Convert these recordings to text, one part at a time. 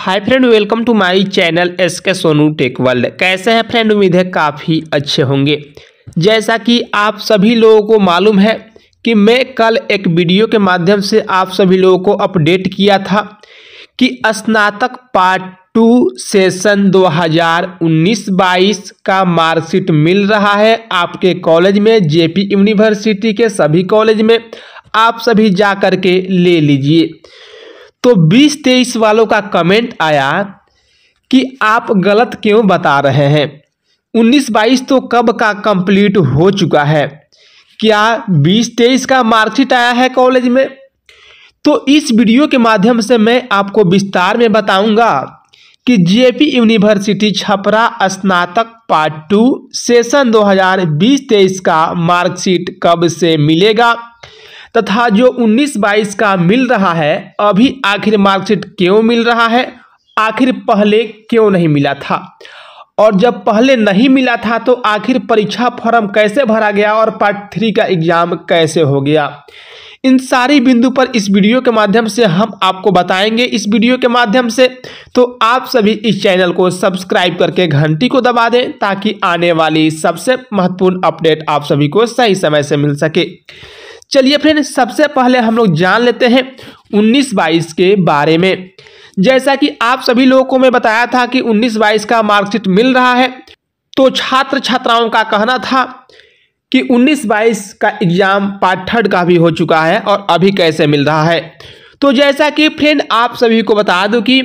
hi friend welcome to my channel S K Sonu tech world कैसे हैं friend उम्मीद है काफ़ी अच्छे होंगे जैसा कि आप सभी लोगों को मालूम है कि मैं कल एक वीडियो के माध्यम से आप सभी लोगों को अपडेट किया था कि स्नातक पार्ट टू सेशन 2019-22 का मार्कशीट मिल रहा है आपके कॉलेज में जेपी यूनिवर्सिटी के सभी कॉलेज में आप सभी जा के ले लीजिए तो बीस तेईस वालों का कमेंट आया कि आप गलत क्यों बता रहे हैं उन्नीस बाईस तो कब का कंप्लीट हो चुका है क्या बीस तेईस का मार्कशीट आया है कॉलेज में तो इस वीडियो के माध्यम से मैं आपको विस्तार में बताऊंगा कि जे यूनिवर्सिटी छपरा स्नातक पार्ट टू सेशन 2020-23 का मार्कशीट कब से मिलेगा तथा जो उन्नीस बाईस का मिल रहा है अभी आखिर मार्कशीट क्यों मिल रहा है आखिर पहले क्यों नहीं मिला था और जब पहले नहीं मिला था तो आखिर परीक्षा फॉर्म कैसे भरा गया और पार्ट थ्री का एग्जाम कैसे हो गया इन सारी बिंदु पर इस वीडियो के माध्यम से हम आपको बताएंगे इस वीडियो के माध्यम से तो आप सभी इस चैनल को सब्सक्राइब करके घंटी को दबा दें ताकि आने वाली सबसे महत्वपूर्ण अपडेट आप सभी को सही समय से मिल सके चलिए फ्रेंड सबसे पहले हम लोग जान लेते हैं उन्नीस बाईस के बारे में जैसा कि आप सभी लोगों को मैं बताया था कि उन्नीस बाईस का मार्कशीट मिल रहा है तो छात्र छात्राओं का कहना था कि उन्नीस बाईस का एग्जाम पार्ट थर्ड का भी हो चुका है और अभी कैसे मिल रहा है तो जैसा कि फ्रेंड आप सभी को बता दूं कि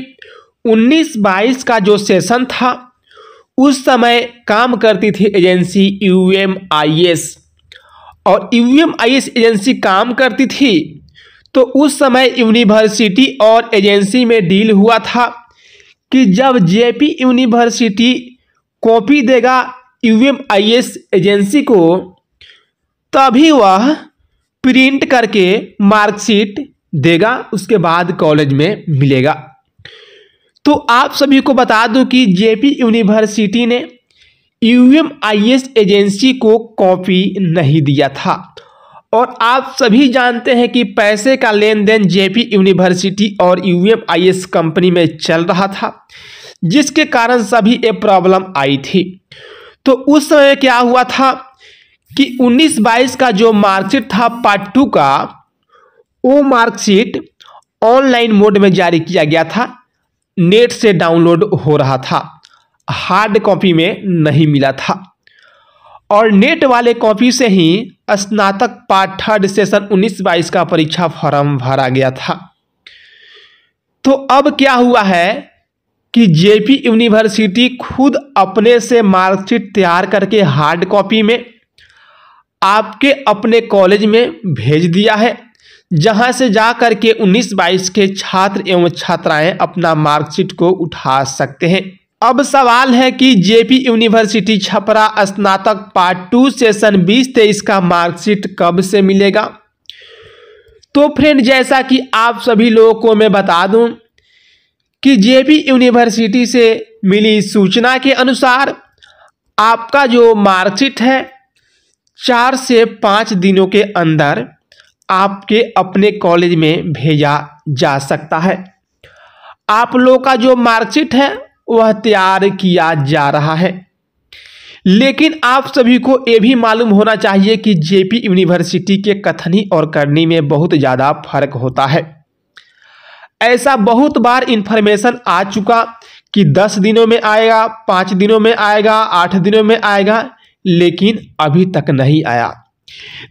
उन्नीस बाईस का जो सेशन था उस समय काम करती थी agency U M I S और यू e एजेंसी काम करती थी तो उस समय यूनिवर्सिटी और एजेंसी में डील हुआ था कि जब जेपी यूनिवर्सिटी कॉपी देगा यू e एजेंसी को तभी वह प्रिंट करके मार्कशीट देगा उसके बाद कॉलेज में मिलेगा तो आप सभी को बता दूं कि जेपी यूनिवर्सिटी ने यूएमआईएस एजेंसी को कॉपी नहीं दिया था और आप सभी जानते हैं कि पैसे का लेन देन जे यूनिवर्सिटी और यूएमआईएस कंपनी में चल रहा था जिसके कारण सभी ये प्रॉब्लम आई थी तो उस समय क्या हुआ था कि 19-22 का जो मार्कशीट था पार्ट टू का वो मार्कशीट ऑनलाइन मोड में जारी किया गया था नेट से डाउनलोड हो रहा था हार्ड कॉपी में नहीं मिला था और नेट वाले कॉपी से ही स्नातक पाठ थर्ड सेशन उन्नीस बाईस का परीक्षा फॉर्म भरा गया था तो अब क्या हुआ है कि जेपी यूनिवर्सिटी खुद अपने से मार्कशीट तैयार करके हार्ड कॉपी में आपके अपने कॉलेज में भेज दिया है जहां से जा कर के उन्नीस बाईस के छात्र एवं छात्राएं अपना मार्कशीट को उठा सकते हैं अब सवाल है कि जेपी यूनिवर्सिटी छपरा स्नातक पार्ट टू सेशन बीस तेईस का मार्कशीट कब से मिलेगा तो फ्रेंड जैसा कि आप सभी लोगों को मैं बता दूं कि जेपी यूनिवर्सिटी से मिली सूचना के अनुसार आपका जो मार्कशीट है चार से पाँच दिनों के अंदर आपके अपने कॉलेज में भेजा जा सकता है आप लोग का जो मार्कशीट है वह तैयार किया जा रहा है लेकिन आप सभी को ये भी मालूम होना चाहिए कि जेपी यूनिवर्सिटी के कथनी और करनी में बहुत ज़्यादा फर्क होता है ऐसा बहुत बार इन्फॉर्मेशन आ चुका कि दस दिनों में आएगा पाँच दिनों में आएगा आठ दिनों में आएगा लेकिन अभी तक नहीं आया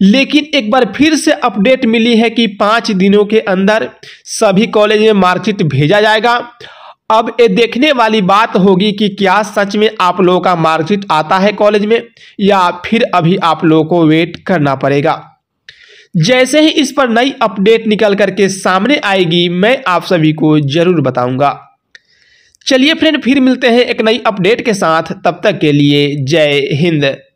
लेकिन एक बार फिर से अपडेट मिली है कि पाँच दिनों के अंदर सभी कॉलेज में मार्कशीट भेजा जाएगा अब ये देखने वाली बात होगी कि क्या सच में आप लोगों का मार्कशीट आता है कॉलेज में या फिर अभी आप लोगों को वेट करना पड़ेगा जैसे ही इस पर नई अपडेट निकल करके सामने आएगी मैं आप सभी को जरूर बताऊंगा चलिए फ्रेंड फिर मिलते हैं एक नई अपडेट के साथ तब तक के लिए जय हिंद